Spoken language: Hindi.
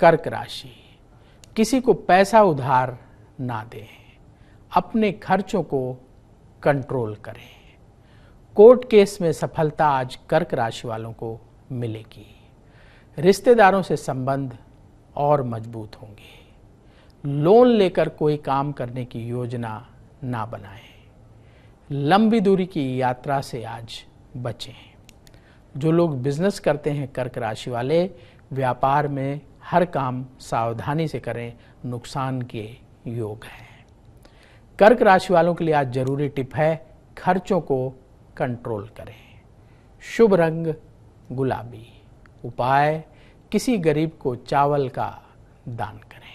कर्क राशि किसी को पैसा उधार ना दें अपने खर्चों को कंट्रोल करें कोर्ट केस में सफलता आज कर्क राशि वालों को मिलेगी रिश्तेदारों से संबंध और मजबूत होंगे लोन लेकर कोई काम करने की योजना ना बनाएं लंबी दूरी की यात्रा से आज बचें जो लोग बिजनेस करते हैं कर्क राशि वाले व्यापार में हर काम सावधानी से करें नुकसान के योग हैं कर्क राशि वालों के लिए आज जरूरी टिप है खर्चों को कंट्रोल करें शुभ रंग गुलाबी उपाय किसी गरीब को चावल का दान करें